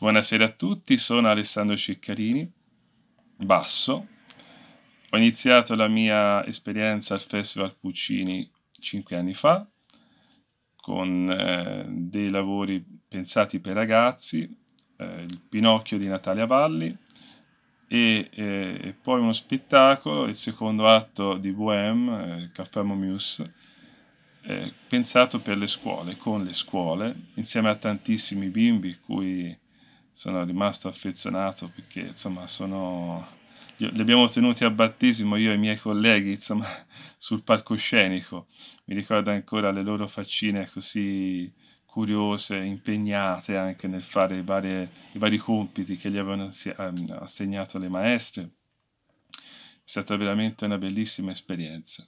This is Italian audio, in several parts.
Buonasera a tutti, sono Alessandro Ciccarini, basso. Ho iniziato la mia esperienza al Festival Puccini cinque anni fa con eh, dei lavori pensati per ragazzi, eh, il Pinocchio di Natalia Valli e, eh, e, poi uno spettacolo, il secondo atto di Bohème, eh, Caffè Momus, eh, pensato per le scuole, con le scuole, insieme a tantissimi bimbi cui sono rimasto affezionato perché insomma sono li abbiamo tenuti a battesimo io e i miei colleghi, insomma, sul palcoscenico. Mi ricordo ancora le loro faccine così curiose, impegnate anche nel fare varie, i vari compiti che gli avevano ehm, assegnato le maestre. È stata veramente una bellissima esperienza.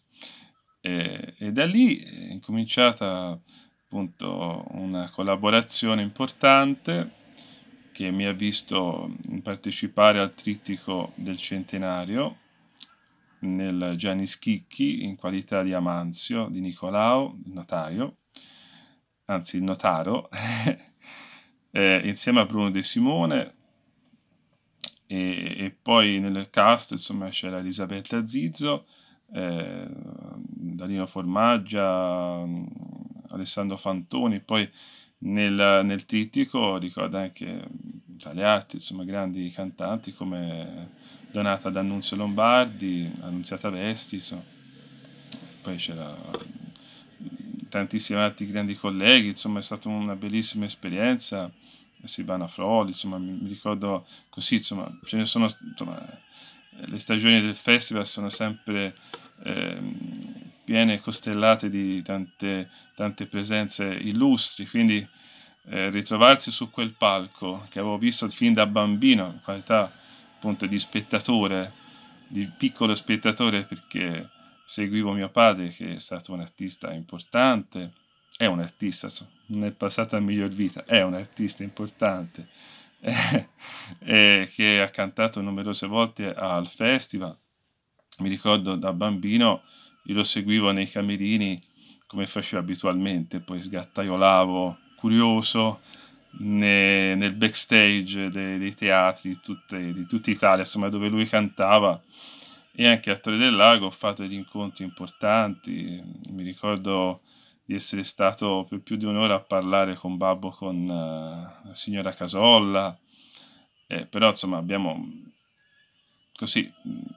E, e da lì è incominciata appunto una collaborazione importante che mi ha visto partecipare al trittico del centenario nel Gianni Schicchi in qualità di Amanzio di Nicolao, notaio, anzi il notaro, eh, insieme a Bruno De Simone e, e poi nel cast insomma c'era Elisabetta Zizzo, eh, Danilo Formaggia, Alessandro Fantoni, poi nel, nel trittico ricorda anche Italiati, insomma grandi cantanti come Donata D'Annunzio Lombardi, Annunziata Vesti, insomma. poi c'era mm, tantissimi altri grandi colleghi, insomma è stata una bellissima esperienza, Silvana Froli, insomma mi, mi ricordo così, insomma ce ne sono, insomma, le stagioni del festival sono sempre... Eh, piene e costellate di tante, tante presenze illustri, quindi eh, ritrovarsi su quel palco che avevo visto fin da bambino, in qualità appunto di spettatore, di piccolo spettatore perché seguivo mio padre che è stato un artista importante, è un artista, nel passato a miglior vita, è un artista importante, eh, eh, che ha cantato numerose volte al festival. Mi ricordo da bambino, io lo seguivo nei camerini come facevo abitualmente, poi sgattaiolavo, curioso ne, nel backstage dei, dei teatri di, tutte, di tutta Italia, insomma, dove lui cantava e anche a Torre del Lago ho fatto degli incontri importanti, mi ricordo di essere stato per più di un'ora a parlare con Babbo, con uh, la signora Casolla, eh, però insomma abbiamo così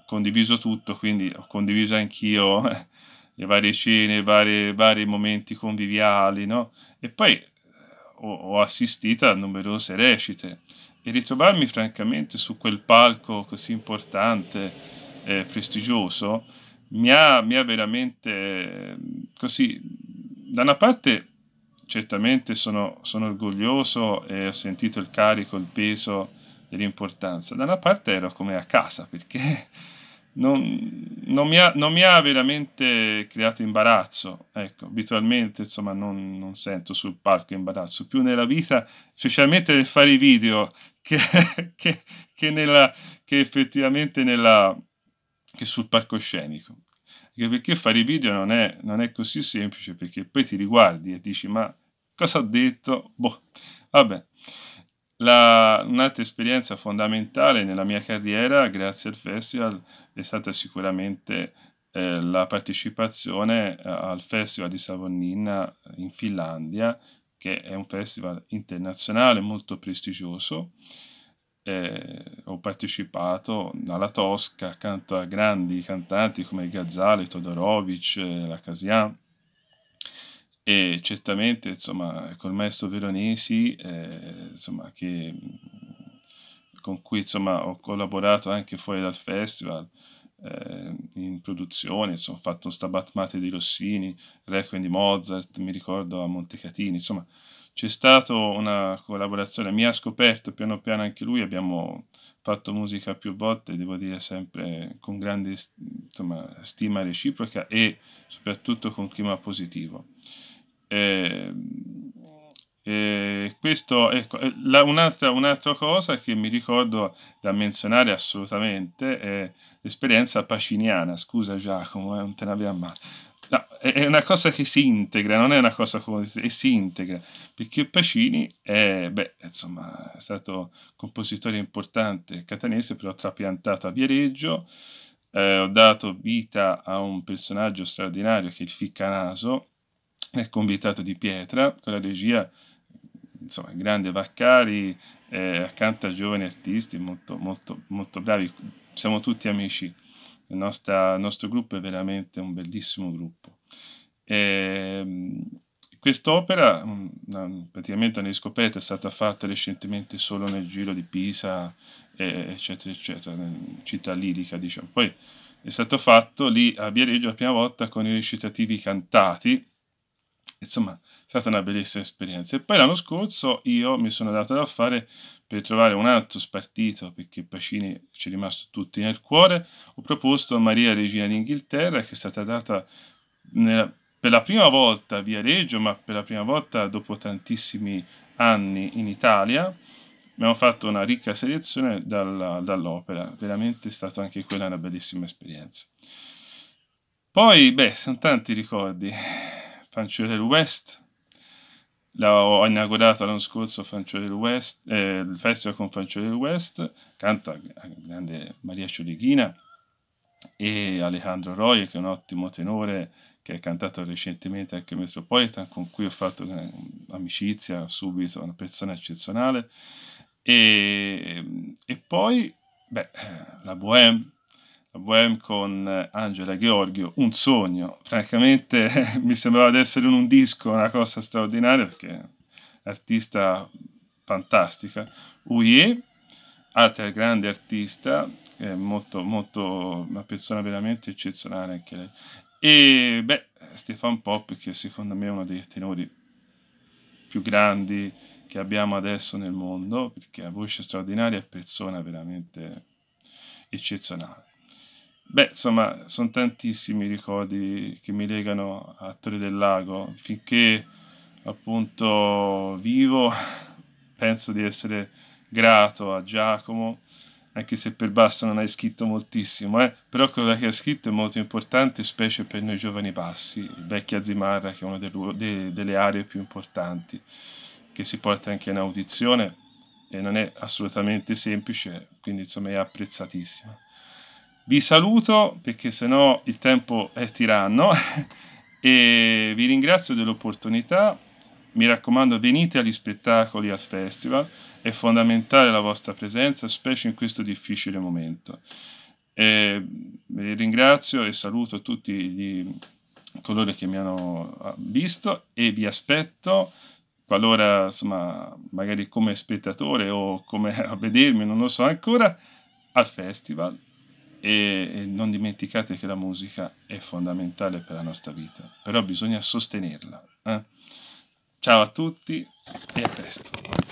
condiviso tutto, quindi ho condiviso anch'io le varie cene, i vari momenti conviviali, no? E poi ho, ho assistito a numerose recite e ritrovarmi francamente su quel palco così importante, e prestigioso, mi ha, mi ha veramente ehm, così, da una parte certamente sono, sono, orgoglioso e ho sentito il carico, il peso dell'importanza, da una parte ero come a casa perché non, non mi, ha, non mi ha, veramente creato imbarazzo. Ecco, abitualmente insomma non, non, sento sul palco imbarazzo, più nella vita, specialmente nel fare i video, che, che, che, nella, che effettivamente nella, che sul palcoscenico. Anche perché fare i video non è, non è così semplice, perché poi ti riguardi e dici ma cosa ho detto? Boh, vabbè. La, un'altra esperienza fondamentale nella mia carriera, grazie al festival, è stata sicuramente eh, la partecipazione eh, al Festival di Savonlinna eh, in Finlandia, che è un festival internazionale molto prestigioso. Eh, ho partecipato alla Tosca accanto a grandi cantanti come Gazzale, Todorovic, eh, la Casian. E certamente, insomma, col maestro Veronesi, eh, insomma, che, mm, con cui insomma, ho collaborato anche fuori dal festival, eh, in produzione, insomma, ho fatto Stabat Mate di Rossini, Requiem di Mozart, mi ricordo a Montecatini, insomma, c'è stata una collaborazione, mi ha scoperto piano piano anche lui, abbiamo fatto musica più volte, devo dire sempre con grande insomma, stima reciproca e soprattutto con clima positivo. Eh, eh, questo, ecco, eh, un'altra, un'altra cosa che mi ricordo da menzionare assolutamente è l'esperienza paciniana. Scusa Giacomo, eh, non te ne abbiamo mai. No, è una cosa che si integra, non è una cosa che si integra, perché Pacini è, beh, insomma, è stato compositore importante catanese, però trapiantato a Viareggio, eh, ho dato vita a un personaggio straordinario che è il Ficcanaso, è convitato di pietra, con la regia insomma, grande Vaccari, eh, accanto a giovani artisti molto, molto, molto bravi, siamo tutti amici, il, nostra, il nostro gruppo è veramente un bellissimo gruppo. E, ehm, quest'opera, praticamente una riscoperta, è stata fatta recentemente solo nel giro di Pisa, eh, eccetera, eccetera, città lirica, diciamo. Poi è stato fatto lì a Viareggio la prima volta con i recitativi cantati, insomma è stata una bellissima esperienza. E poi l'anno scorso io mi sono dato da fare per trovare un altro spartito, perché Pacini ci è rimasto tutti nel cuore, ho proposto Maria Regina d'Inghilterra, che è stata data nella, per la prima volta via Reggio ma per la prima volta dopo tantissimi anni in Italia. Abbiamo fatto una ricca selezione dalla, dall'opera, veramente è stata anche quella una bellissima esperienza. Poi, beh, sono tanti ricordi. Francio del West, L'ho inaugurato l'anno scorso del West, eh, il festival con Francio del West, canta a grande Maria Ciolichina e Alejandro Roy che è un ottimo tenore che ha cantato recentemente anche Metropolitan con cui ho fatto amicizia subito, una persona eccezionale e, e poi beh, la Bohème Bohème con eh, Angela Gheorghio, un sogno, francamente mi sembrava di essere in un disco, una cosa straordinaria perché artista fantastica, Uye, altra grande artista, è eh, molto, molto, una persona veramente eccezionale anche lei, e beh, Stefan Pop che secondo me è uno dei tenori più grandi che abbiamo adesso nel mondo, perché ha voce straordinaria e persona veramente eccezionale. Beh, insomma, sono tantissimi i ricordi che mi legano a Torre del Lago. Finché appunto vivo, penso di essere grato a Giacomo, anche se per Basso non hai scritto moltissimo, eh? però quello che ha scritto è molto importante, specie per noi giovani bassi, Vecchia Zimarra, che è una delle aree più importanti, che si porta anche in audizione e non è assolutamente semplice, quindi insomma è apprezzatissima. Vi saluto perché sennò il tempo è tiranno e vi ringrazio dell'opportunità. Mi raccomando, venite agli spettacoli al festival, è fondamentale la vostra presenza, specie in questo difficile momento. E vi ringrazio e saluto tutti gli, coloro che mi hanno ah, visto e vi aspetto qualora insomma magari come spettatore o come a vedermi non lo so ancora al festival e non dimenticate che la musica è fondamentale per la nostra vita, però bisogna sostenerla. Eh? Ciao a tutti e a presto.